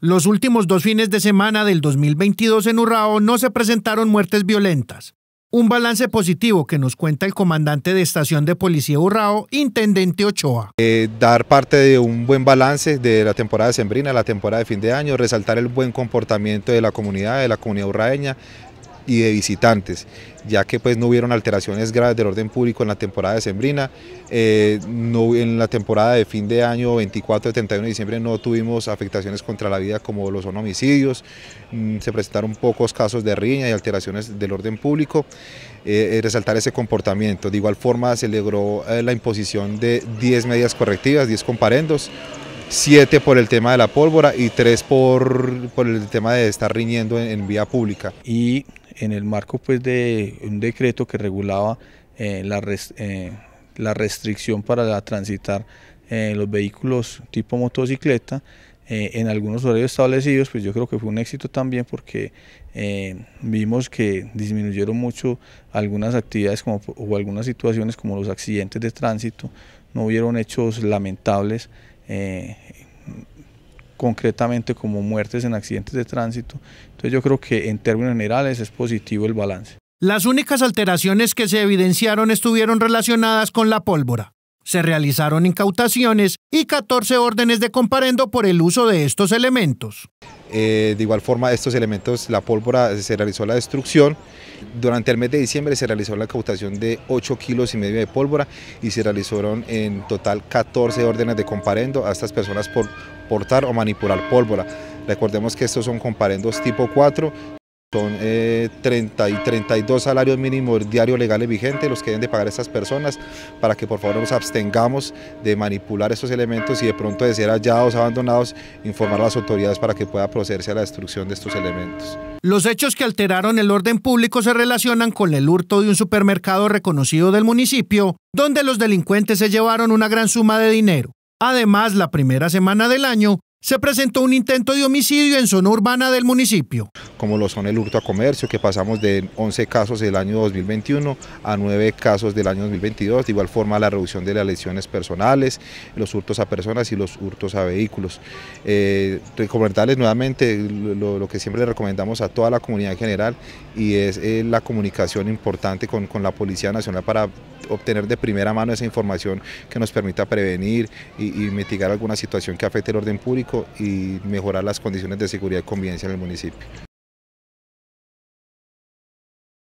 Los últimos dos fines de semana del 2022 en Urrao no se presentaron muertes violentas. Un balance positivo que nos cuenta el comandante de estación de policía Urrao, Intendente Ochoa. Eh, dar parte de un buen balance de la temporada sembrina, la temporada de fin de año, resaltar el buen comportamiento de la comunidad, de la comunidad urraeña, y de visitantes, ya que pues no hubieron alteraciones graves del orden público en la temporada de Sembrina, eh, no, en la temporada de fin de año 24 31 de diciembre no tuvimos afectaciones contra la vida como los son homicidios, mm, se presentaron pocos casos de riña y alteraciones del orden público, eh, eh, resaltar ese comportamiento. De igual forma se logró la imposición de 10 medidas correctivas, 10 comparendos, 7 por el tema de la pólvora y 3 por, el tema de estar riñendo en, vía pública. Y en el marco pues, de un decreto que regulaba eh, eh, la, restricción para transitar eh, los vehículos tipo motocicleta en algunos horarios establecidos, pues yo creo que fue un éxito también porque vimos que disminuyeron mucho algunas actividades como, o algunas situaciones como los accidentes de tránsito, no hubieron hechos lamentables concretamente como muertes en accidentes de tránsito. Entonces yo creo que en términos generales es positivo el balance. Las únicas alteraciones que se evidenciaron estuvieron relacionadas con la pólvora. Se realizaron incautaciones y 14 órdenes de comparendo por el uso de estos elementos. Eh, de igual forma, estos elementos, la pólvora, se realizó la destrucción. Durante el mes de diciembre se realizó la incautación de 8 kilos y medio de pólvora y se realizaron en total 14 órdenes de comparendo a estas personas por portar o manipular pólvora. Recordemos que estos son comparendos tipo 4, son 30 eh, y 32 salarios mínimos diarios legales vigentes los que deben de pagar estas personas para que por favor nos abstengamos de manipular estos elementos y de pronto de ser hallados, abandonados, informar a las autoridades para que pueda procederse a la destrucción de estos elementos. Los hechos que alteraron el orden público se relacionan con el hurto de un supermercado reconocido del municipio, donde los delincuentes se llevaron una gran suma de dinero. Además, la primera semana del año se presentó un intento de homicidio en zona urbana del municipio. Como lo son el hurto a comercio, que pasamos de 11 casos del año 2021 a 9 casos del año 2022, de igual forma la reducción de las lesiones personales, los hurtos a personas y los hurtos a vehículos. Eh, recomendarles nuevamente lo, que siempre le recomendamos a toda la comunidad en general y es eh, la comunicación importante con, con la Policía Nacional para obtener de primera mano esa información que nos permita prevenir y, mitigar alguna situación que afecte el orden público y mejorar las condiciones de seguridad y convivencia en el municipio.